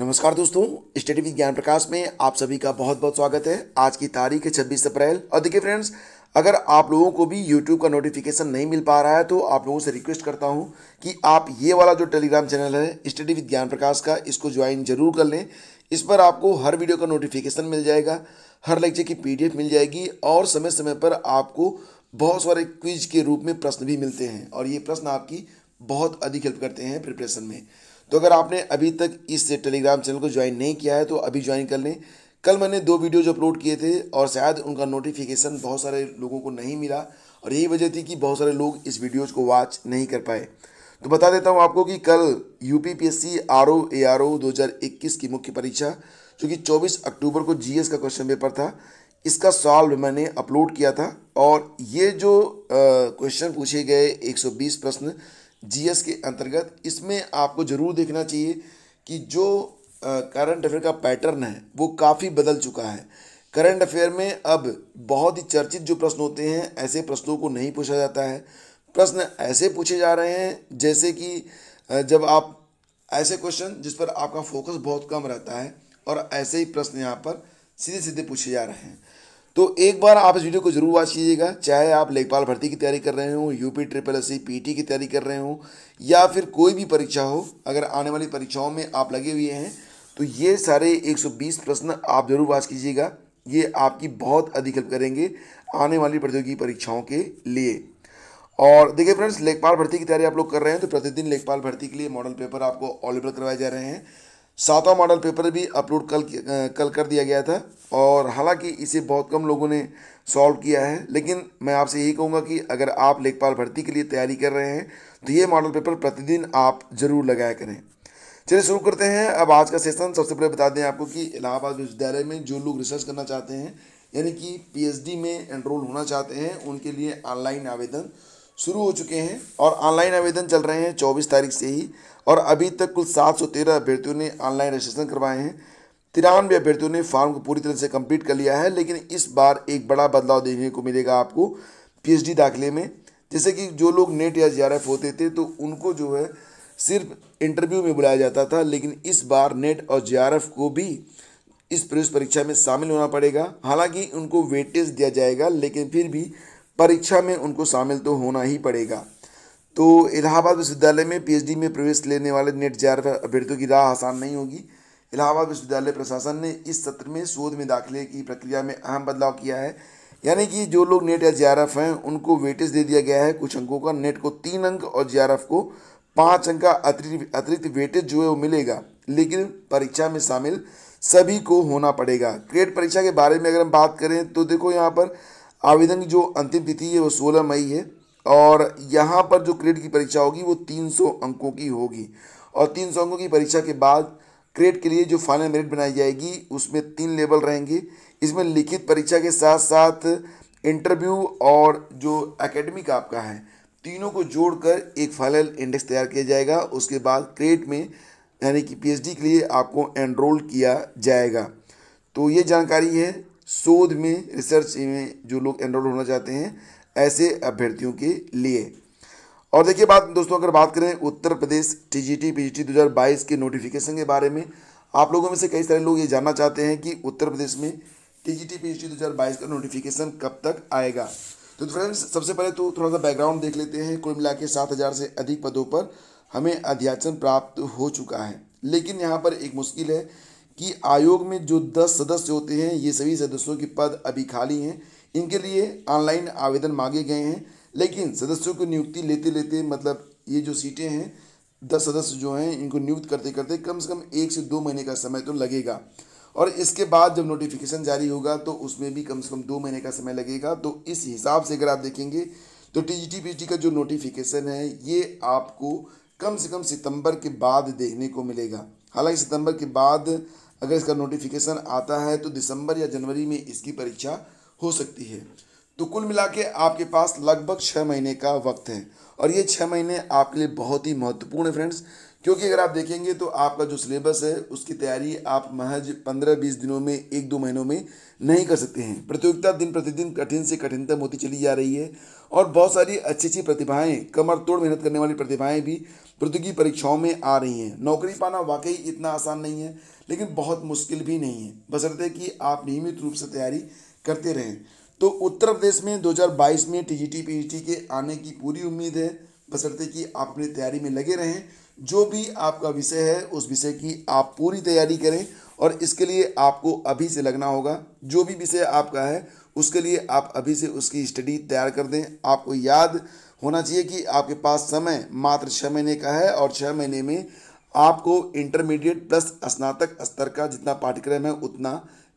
नमस्कार दोस्तों study with Gyan प्रकाश में आप सभी का बहुत बहुत स्वागत है आज की तारीख है छब्बीस अप्रैल और देखिए फ्रेंड्स अगर आप लोगों को भी यूट्यूब का नोटिफिकेशन नहीं मिल पा रहा है तो आप लोगों से रिक्वेस्ट करता हूं कि आप ये वाला जो टेलीग्राम चैनल है स्टडी विद ज्ञान प्रकाश का इसको ज्वाइन जरूर कर लें इस पर आपको हर वीडियो का नोटिफिकेशन मिल जाएगा हर लेक्चर की पी मिल जाएगी और समय समय पर आपको बहुत सारे क्विज के रूप में प्रश्न भी मिलते हैं और ये प्रश्न आपकी बहुत अधिक हेल्प करते हैं प्रिपरेशन में तो अगर आपने अभी तक इस टेलीग्राम चैनल को ज्वाइन नहीं किया है तो अभी ज्वाइन कर लें कल मैंने दो वीडियोज अपलोड किए थे और शायद उनका नोटिफिकेशन बहुत सारे लोगों को नहीं मिला और यही वजह थी कि बहुत सारे लोग इस वीडियोज़ को वॉच नहीं कर पाए तो बता देता हूँ आपको कि कल U P P S C R O A R O दो हज़ार इक्कीस की मुख्य परीक्षा जो कि चौबीस अक्टूबर को जी एस का क्वेश्चन पेपर था इसका सॉल्व मैंने अपलोड किया था और ये जो क्वेश्चन पूछे गए एक सौ बीस प्रश्न जीएस के अंतर्गत इसमें आपको ज़रूर देखना चाहिए कि जो करंट अफेयर का पैटर्न है वो काफ़ी बदल चुका है करंट अफेयर में अब बहुत ही चर्चित जो प्रश्न होते हैं ऐसे प्रश्नों को नहीं पूछा जाता है प्रश्न ऐसे पूछे जा रहे हैं जैसे कि जब आप ऐसे क्वेश्चन जिस पर आपका फोकस बहुत कम रहता है और ऐसे ही प्रश्न यहाँ पर सीधे सीधे पूछे जा रहे हैं तो एक बार आप इस वीडियो को जरूर वॉच कीजिएगा चाहे आप लेखपाल भर्ती की तैयारी कर रहे हो UP triple S C P की तैयारी कर रहे हो या फिर कोई भी परीक्षा हो अगर आने वाली परीक्षाओं में आप लगे हुए हैं तो ये सारे 120 प्रश्न आप जरूर वॉच कीजिएगा ये आपकी बहुत अधिक हेल्प करेंगे आने वाली प्रतियोगी परीक्षाओं के लिए और देखिए फ्रेंड्स लेखपाल भर्ती की तैयारी आप लोग कर रहे हैं तो प्रतिदिन लेखपाल भर्ती के लिए मॉडल पेपर आपको अवेलेबल करवाए जा रहे हैं सातवां मॉडल पेपर भी अपलोड कल कल कर दिया गया था और हालांकि इसे बहुत कम लोगों ने सॉल्व किया है लेकिन मैं आपसे यही कहूँगा कि अगर आप लेखपाल भर्ती के लिए तैयारी कर रहे हैं तो ये मॉडल पेपर प्रतिदिन आप जरूर लगाया करें चलिए शुरू करते हैं अब आज का सेशन सबसे पहले बता दें आपको कि इलाहाबाद विश्वविद्यालय में जो लोग रिसर्च करना चाहते हैं यानी कि पीएचडी में एनरोल होना चाहते हैं उनके लिए ऑनलाइन आवेदन शुरू हो चुके हैं और ऑनलाइन आवेदन चल रहे हैं चौबीस तारीख से ही और अभी तक कुल सात सौ तेरह अभ्यर्थियों ने ऑनलाइन रजिस्ट्रेशन करवाए हैं तिरानवे अभ्यर्थियों ने फॉर्म को पूरी तरह से कंप्लीट कर लिया है लेकिन इस बार एक बड़ा बदलाव देखने को मिलेगा आपको पीएचडी दाखिले में जैसे कि जो लोग नेट या जी होते थे तो उनको जो है सिर्फ इंटरव्यू में बुलाया जाता था लेकिन इस बार नेट और जी को भी इस प्रवेश परीक्षा में शामिल होना पड़ेगा हालांकि उनको वेटेज दिया जाएगा लेकिन फिर भी परीक्षा में उनको शामिल तो होना ही पड़ेगा तो इलाहाबाद विश्वविद्यालय में पीएचडी में प्रवेश लेने वाले नेट जे अभ्यर्थियों की राह आसान नहीं होगी इलाहाबाद विश्वविद्यालय प्रशासन ने इस सत्र में शोध में दाखिले की प्रक्रिया में अहम बदलाव किया है यानी कि जो लोग नेट या जे हैं उनको वेटेज दे दिया गया है कुछ अंकों का नेट को तीन अंक और जे को पाँच अंक का अतिरिक्त वेटेज जो है वो मिलेगा लेकिन परीक्षा में शामिल सभी को होना पड़ेगा क्रेड परीक्षा के बारे में अगर हम बात करें तो देखो यहाँ पर आवेदन की जो अंतिम तिथि है वो सोलह मई है और यहाँ पर जो क्रेड की परीक्षा होगी वो तीन सौ अंकों की होगी और तीन सौ अंकों की परीक्षा के बाद क्रेड के लिए जो फाइनल मेरिट बनाई जाएगी उसमें तीन लेवल रहेंगे इसमें लिखित परीक्षा के साथ साथ इंटरव्यू और जो एकेडमिक आपका है तीनों को जोड़कर एक फाइनल इंडेक्स तैयार किया जाएगा उसके बाद क्रेड में यानी कि पीएचडी के लिए आपको एनरोल किया जाएगा तो ये जानकारी है शोध में रिसर्च में जो लोग एनरोल होना चाहते हैं ऐसे अभ्यर्थियों के लिए और देखिए बात दोस्तों अगर बात करें उत्तर प्रदेश टीजीटी पीजीटी 2022 के नोटिफिकेशन के बारे में आप लोगों में से कई सारे लोग ये जानना चाहते हैं कि उत्तर प्रदेश में टीजीटी पीजीटी 2022 का नोटिफिकेशन कब तक आएगा तो फ्रेंड्स सबसे पहले तो थोड़ा सा बैकग्राउंड देख लेते हैं कुल मिला के सात हज़ार से अधिक पदों पर हमें अध्याचन प्राप्त हो चुका है लेकिन यहाँ पर एक मुश्किल है कि आयोग में जो दस सदस्य होते हैं ये सभी सदस्यों के पद अभी खाली हैं इनके लिए ऑनलाइन आवेदन मांगे गए हैं लेकिन सदस्यों को नियुक्ति लेते लेते मतलब ये जो सीटें हैं दस सदस्य जो हैं इनको नियुक्त करते करते कम से कम एक से दो महीने का समय तो लगेगा और इसके बाद जब नोटिफिकेशन जारी होगा तो उसमें भी कम से कम दो महीने का समय लगेगा तो इस हिसाब से अगर आप देखेंगे तो टी जी टी का जो नोटिफिकेशन है ये आपको कम से कम सितंबर के बाद देखने को मिलेगा हालांकि सितंबर के बाद अगर इसका नोटिफिकेशन आता है तो दिसंबर या जनवरी में इसकी परीक्षा हो सकती है तो कुल मिला के आपके पास लगभग छः महीने का वक्त है और ये छः महीने आपके लिए बहुत ही महत्वपूर्ण है फ्रेंड्स क्योंकि अगर आप देखेंगे तो आपका जो सिलेबस है उसकी तैयारी आप महज पंद्रह बीस दिनों में एक दो महीनों में नहीं कर सकते हैं प्रतियोगिता दिन प्रतिदिन कठिन से कठिनतम होती चली जा रही है और बहुत सारी अच्छी अच्छी प्रतिभाएं कमर तोड़ मेहनत करने वाली प्रतिभाएं भी प्रतियोगी परीक्षाओं में आ रही हैं नौकरी पाना वाकई इतना आसान नहीं है लेकिन बहुत मुश्किल भी नहीं है बसरते कि आप नियमित रूप से तैयारी करते रहें तो उत्तर प्रदेश में 2022 में टी जी के आने की पूरी उम्मीद है बसरते कि आप अपनी तैयारी में लगे रहें जो भी आपका विषय है उस विषय की आप पूरी तैयारी करें और इसके लिए आपको अभी से लगना होगा जो भी विषय आपका है उसके लिए आप अभी से उसकी स्टडी तैयार कर दें आपको याद होना चाहिए कि आपके पास समय मात्र छः महीने का है और छः महीने में आपको इंटरमीडिएट प्लस स्नातक स्तर का जितना पाठ्यक्रम है उतना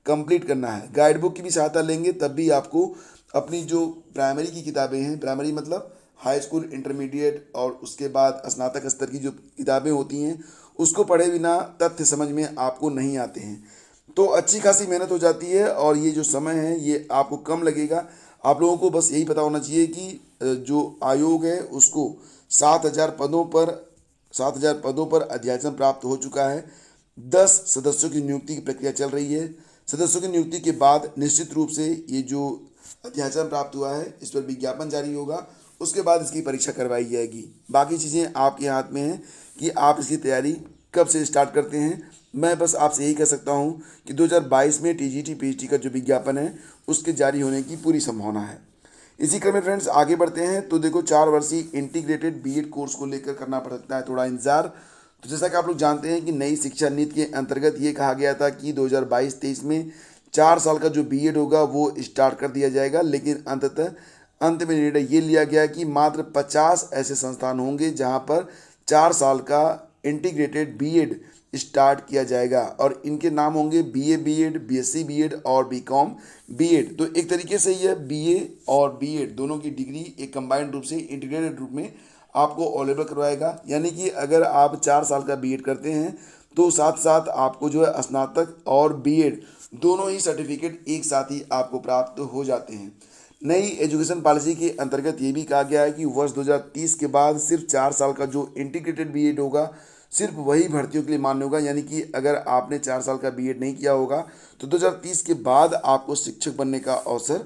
कंप्लीट करना है गाइडबुक की भी सहायता लेंगे तब भी आपको अपनी जो प्राइमरी की किताबें हैं प्राइमरी मतलब हाई स्कूल इंटरमीडिएट और उसके बाद स्नातक स्तर की जो किताबें होती हैं उसको पढ़े बिना तथ्य समझ में आपको नहीं आते हैं तो अच्छी खासी मेहनत हो जाती है और ये जो समय है ये आपको कम लगेगा आप लोगों को बस यही पता होना चाहिए कि जो आयोग है उसको सात हज़ार पदों पर सात हज़ार पदों पर अध्यासन प्राप्त हो चुका है दस सदस्यों की नियुक्ति की प्रक्रिया चल रही है सदस्यों की नियुक्ति के बाद निश्चित रूप से ये जो अध्यासन प्राप्त हुआ है इस पर विज्ञापन जारी होगा उसके बाद इसकी परीक्षा करवाई जाएगी बाकी चीज़ें आपके हाथ में हैं कि आप इसकी तैयारी कब से स्टार्ट करते हैं मैं बस आपसे यही कह सकता हूँ कि 2022 में टीजीटी पीएचडी का जो विज्ञापन है उसके जारी होने की पूरी संभावना है इसी क्रम में फ्रेंड्स आगे बढ़ते हैं तो देखो चार वर्षीय इंटीग्रेटेड बीएड कोर्स को लेकर करना पड़ सकता है थोड़ा इंतजार तो जैसा कि आप लोग जानते हैं कि नई शिक्षा नीति के अंतर्गत ये कहा गया था कि 2022-23 में चार साल का जो बीएड होगा वो स्टार्ट कर दिया जाएगा लेकिन अंततः अंत में निर्णय ये लिया गया कि मात्र 50 ऐसे संस्थान होंगे जहां पर चार साल का इंटीग्रेटेड बीएड स्टार्ट किया जाएगा और इनके नाम होंगे बीए बीएड बीएससी बीएड और बीकॉम बीएड तो एक तरीके से यह बीए और बीएड दोनों की डिग्री एक कंबाइंड रूप से इंटीग्रेटेड रूप में आपको अवेलेबल करवाएगा यानी कि अगर आप चार साल का बीएड करते हैं तो साथ साथ आपको जो है स्नातक और बीएड दोनों ही सर्टिफिकेट एक साथ ही आपको प्राप्त हो जाते हैं नई एजुकेशन पॉलिसी के अंतर्गत ये भी कहा गया है कि वर्ष 2030 के बाद सिर्फ चार साल का जो इंटीग्रेटेड बीएड होगा सिर्फ वही भर्तियों के लिए मान्य होगा यानी कि अगर आपने चार साल का बीएड नहीं किया होगा तो 2030 के बाद आपको शिक्षक बनने का अवसर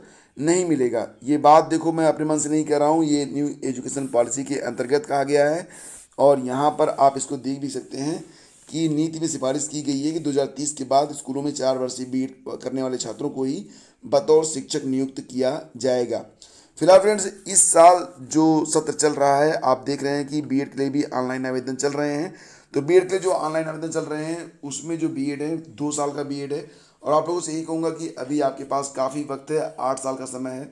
नहीं मिलेगा ये बात देखो मैं अपने मन से नहीं कह रहा हूँ ये न्यू एजुकेशन पॉलिसी के अंतर्गत कहा गया है और यहाँ पर आप इसको देख भी सकते हैं की नीति में सिफारिश की गई है कि 2030 के बाद स्कूलों में चार वर्षीय बीएड करने वाले छात्रों को ही बतौर शिक्षक नियुक्त किया जाएगा फिलहाल फ्रेंड्स इस साल जो सत्र चल रहा है आप देख रहे हैं कि बी के लिए भी ऑनलाइन आवेदन चल रहे हैं तो बी के लिए जो ऑनलाइन आवेदन चल रहे हैं उसमें जो बी है दो साल का बी है और आप लोगों से यही कहूँगा कि अभी आपके पास काफ़ी वक्त है आठ साल का समय है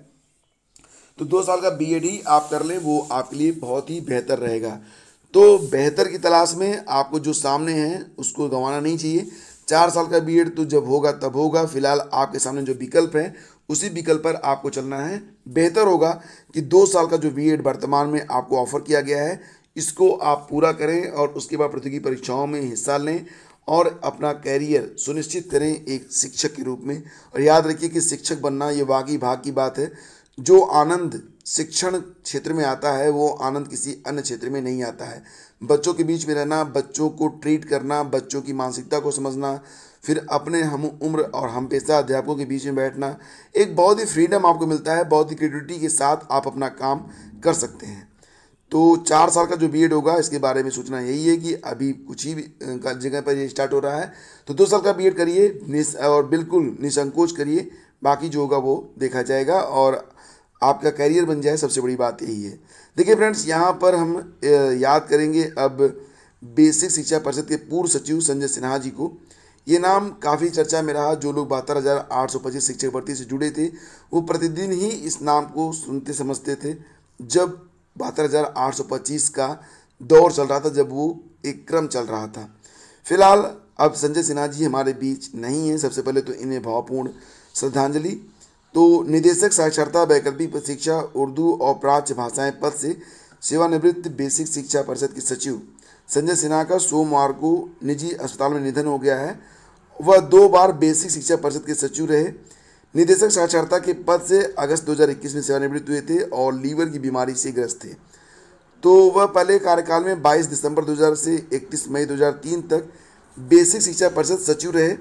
तो दो साल का बी ही आप कर लें वो आपके लिए बहुत ही बेहतर रहेगा तो बेहतर की तलाश में आपको जो सामने हैं उसको गंवाना नहीं चाहिए चार साल का बी तो जब होगा तब होगा फिलहाल आपके सामने जो विकल्प है उसी विकल्प पर आपको चलना है बेहतर होगा कि दो साल का जो बी वर्तमान में आपको ऑफर किया गया है इसको आप पूरा करें और उसके बाद प्रतियोगी परीक्षाओं में हिस्सा लें और अपना कैरियर सुनिश्चित करें एक शिक्षक के रूप में और याद रखिए कि शिक्षक बनना ये वाकई भाग की बात है जो आनंद शिक्षण क्षेत्र में आता है वो आनंद किसी अन्य क्षेत्र में नहीं आता है बच्चों के बीच में रहना बच्चों को ट्रीट करना बच्चों की मानसिकता को समझना फिर अपने हम उम्र और हम पेशा अध्यापकों के बीच में बैठना एक बहुत ही फ्रीडम आपको मिलता है बहुत ही क्रिएटिविटी के साथ आप अपना काम कर सकते हैं तो चार साल का जो बी होगा इसके बारे में सोचना यही है कि अभी कुछ ही जगह पर ये स्टार्ट हो रहा है तो दो साल का बी करिए और बिल्कुल निसंकोच करिए बाकी जो होगा वो देखा जाएगा और आपका करियर बन जाए सबसे बड़ी बात यही है देखिए फ्रेंड्स यहाँ पर हम याद करेंगे अब बेसिक शिक्षा परिषद के पूर्व सचिव संजय सिन्हा जी को ये नाम काफ़ी चर्चा में रहा जो लोग बहत्तर हज़ार आठ सौ पच्चीस शिक्षक भर्ती से जुड़े थे वो प्रतिदिन ही इस नाम को सुनते समझते थे जब बहत्तर हज़ार आठ सौ पच्चीस का दौर चल रहा था जब वो एक क्रम चल रहा था फिलहाल अब संजय सिन्हा जी हमारे बीच नहीं है सबसे पहले तो इन्हें भावपूर्ण श्रद्धांजलि तो निदेशक साक्षरता वैकल्पिक शिक्षा उर्दू और प्राच्य भाषाएं पद से सेवानिवृत्त बेसिक शिक्षा परिषद के सचिव संजय सिन्हा का सोमवार को निजी अस्पताल में निधन हो गया है वह दो बार बेसिक शिक्षा परिषद के सचिव रहे निदेशक साक्षरता के पद से अगस्त 2021 में सेवानिवृत्त हुए थे और लीवर की बीमारी से ग्रस्त थे तो वह पहले कार्यकाल में 22 दिसंबर 2000 से 31 मई 2003 तक बेसिक शिक्षा परिषद सचिव रहे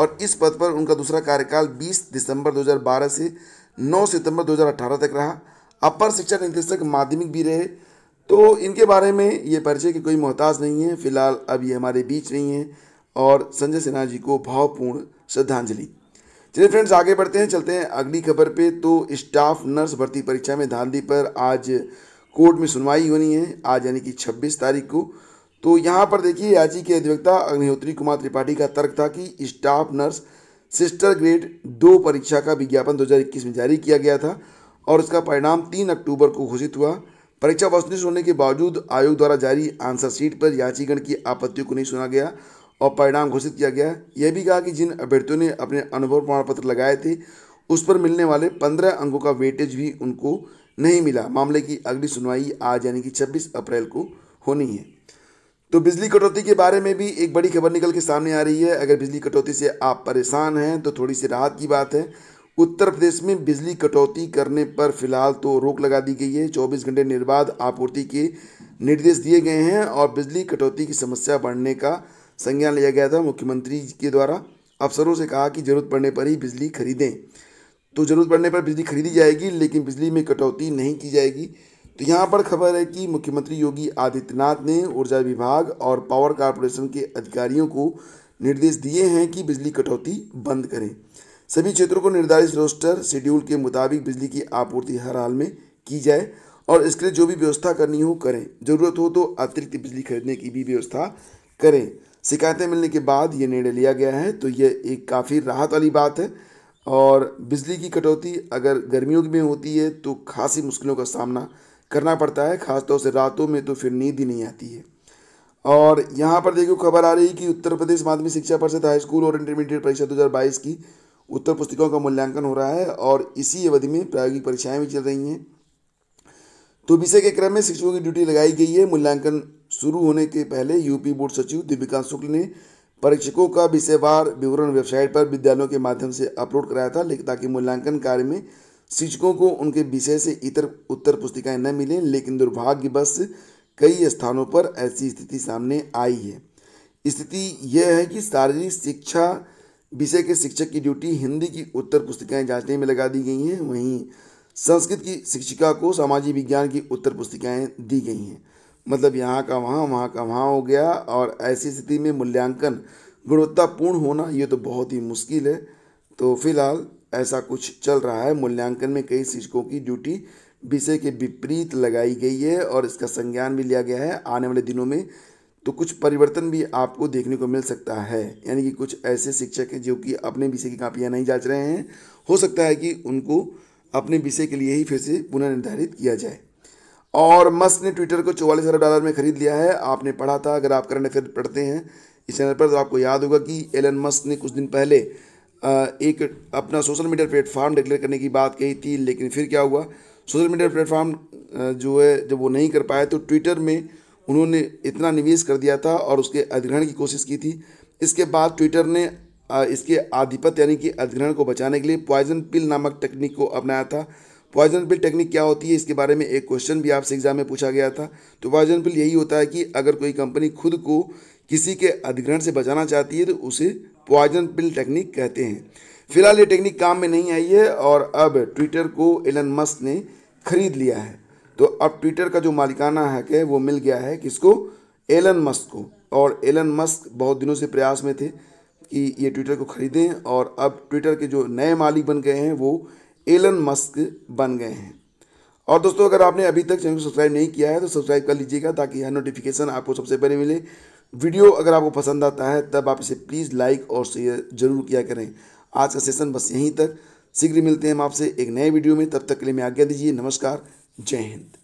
और इस पद पर उनका दूसरा कार्यकाल 20 दिसंबर 2012 से 9 सितंबर 2018 तक रहा अपर शिक्षा निदेशक माध्यमिक भी रहे तो इनके बारे में ये परिचय की कोई मोहताज नहीं है फिलहाल अब ये हमारे बीच नहीं है और संजय सिन्हा जी को भावपूर्ण श्रद्धांजलि चलिए फ्रेंड्स आगे बढ़ते हैं चलते हैं अगली खबर पे तो स्टाफ नर्स भर्ती परीक्षा में धांधली पर आज कोर्ट में सुनवाई होनी है आज यानी कि 26 तारीख को तो यहाँ पर देखिए याची के अधिवक्ता अग्निहोत्री कुमार त्रिपाठी का तर्क था कि स्टाफ नर्स सिस्टर ग्रेड दो परीक्षा का विज्ञापन 2021 में जारी किया गया था और उसका परिणाम 3 अक्टूबर को घोषित हुआ परीक्षा वस्तुनिष्ठ होने के बावजूद आयोग द्वारा जारी आंसर शीट पर याचीगण की आपत्तियों को नहीं सुना गया और परिणाम घोषित किया गया यह भी कहा कि जिन अभ्यर्थियों ने अपने अनुभव प्रमाण पत्र लगाए थे उस पर मिलने वाले पंद्रह अंकों का वेटेज भी उनको नहीं मिला मामले की अगली सुनवाई आज यानी कि छब्बीस अप्रैल को होनी है तो बिजली कटौती के बारे में भी एक बड़ी खबर निकल के सामने आ रही है अगर बिजली कटौती से आप परेशान हैं तो थोड़ी सी राहत की बात है उत्तर प्रदेश में बिजली कटौती करने पर फिलहाल तो रोक लगा दी गई है 24 घंटे निर्बाध आपूर्ति के निर्देश दिए गए हैं और बिजली कटौती की समस्या बढ़ने का संज्ञान लिया गया था मुख्यमंत्री के द्वारा अफसरों से कहा कि जरूरत पड़ने पर ही बिजली खरीदें तो जरूरत पड़ने पर बिजली खरीदी जाएगी लेकिन बिजली में कटौती नहीं की जाएगी तो यहाँ पर खबर है कि मुख्यमंत्री योगी आदित्यनाथ ने ऊर्जा विभाग और पावर कॉरपोरेशन के अधिकारियों को निर्देश दिए हैं कि बिजली कटौती बंद करें सभी क्षेत्रों को निर्धारित रोस्टर शेड्यूल के मुताबिक बिजली की आपूर्ति हर हाल में की जाए और इसके लिए जो भी व्यवस्था करनी हो करें ज़रूरत हो तो अतिरिक्त बिजली खरीदने की भी व्यवस्था करें शिकायतें मिलने के बाद ये निर्णय लिया गया है तो ये एक काफ़ी राहत वाली बात है और बिजली की कटौती अगर गर्मियों में होती है तो खासी मुश्किलों का सामना करना पड़ता है ख़ासतौर से रातों में तो फिर नींद ही नहीं आती है और यहाँ पर देखिए खबर आ रही है कि उत्तर प्रदेश माध्यमिक शिक्षा परिषद हाई स्कूल और इंटरमीडिएट परीक्षा दो की उत्तर पुस्तिकाओं का मूल्यांकन हो रहा है और इसी अवधि में प्रायोगिक परीक्षाएं भी चल रही हैं तो विषय के क्रम में शिक्षकों की ड्यूटी लगाई गई है मूल्यांकन शुरू होने के पहले यूपी बोर्ड सचिव दीपिका शुक्ल ने परीक्षकों का विषयवार विवरण वेबसाइट पर विद्यालयों के माध्यम से अपलोड कराया था लेकिन ताकि मूल्यांकन कार्य में शिक्षकों को उनके विषय से इतर उत्तर पुस्तिकाएं न मिलें लेकिन दुर्भाग्यवश कई स्थानों पर ऐसी स्थिति सामने आई है स्थिति यह है कि शारीरिक शिक्षा विषय के शिक्षक की ड्यूटी हिंदी की उत्तर पुस्तिकाएं जांचने में लगा दी गई हैं वहीं संस्कृत की शिक्षिका को सामाजिक विज्ञान की उत्तर पुस्तिकाएँ दी गई हैं मतलब यहाँ का वहाँ वहाँ का वहाँ हो गया और ऐसी स्थिति में मूल्यांकन गुणवत्तापूर्ण होना ये तो बहुत ही मुश्किल है तो फिलहाल ऐसा कुछ चल रहा है मूल्यांकन में कई शिक्षकों की ड्यूटी विषय के विपरीत लगाई गई है और इसका संज्ञान भी लिया गया है आने वाले दिनों में तो कुछ परिवर्तन भी आपको देखने को मिल सकता है यानी कि कुछ ऐसे शिक्षक हैं जो कि अपने विषय की कापियाँ नहीं जाँच रहे हैं हो सकता है कि उनको अपने विषय के लिए ही फिर से पुनर्निर्धारित किया जाए और मस्क ने ट्विटर को चौवालीस अरब डॉलर में खरीद लिया है आपने पढ़ा था अगर आप करंट अफेयर पढ़ते हैं इस चैनल पर तो आपको याद होगा कि एलन मस्क ने कुछ दिन पहले एक अपना सोशल मीडिया प्लेटफॉर्म डिक्लेयर करने की बात कही थी लेकिन फिर क्या हुआ सोशल मीडिया प्लेटफॉर्म जो है जब वो नहीं कर पाए तो ट्विटर में उन्होंने इतना निवेश कर दिया था और उसके अधिग्रहण की कोशिश की थी इसके बाद ट्विटर ने इसके आधिपत्य यानी कि अधिग्रहण को बचाने के लिए पॉइजन पिल नामक टेक्निक को अपनाया था पॉइजन पिल टेक्निक क्या होती है इसके बारे में एक क्वेश्चन भी आपसे एग्जाम में पूछा गया था तो पॉइजन पिल यही होता है कि अगर कोई कंपनी खुद को किसी के अधिग्रहण से बचाना चाहती है तो उसे पॉइजन पिल टेक्निक कहते हैं फिलहाल ये टेक्निक काम में नहीं आई है और अब ट्विटर को एलन मस्क ने खरीद लिया है तो अब ट्विटर का जो मालिकाना हक है वो मिल गया है किसको एलन मस्क को और एलन मस्क बहुत दिनों से प्रयास में थे कि ये ट्विटर को ख़रीदें और अब ट्विटर के जो नए मालिक बन गए हैं वो एलन मस्क बन गए हैं और दोस्तों अगर आपने अभी तक चैनल को सब्सक्राइब नहीं किया है तो सब्सक्राइब कर लीजिएगा ताकि हर नोटिफिकेशन आपको सबसे पहले मिले वीडियो अगर आपको पसंद आता है तब आप इसे प्लीज़ लाइक और शेयर जरूर किया करें आज का सेशन बस यहीं तक शीघ्र मिलते हैं हम आपसे एक नए वीडियो में तब तक के लिए मैं आज्ञा दीजिए नमस्कार जय हिंद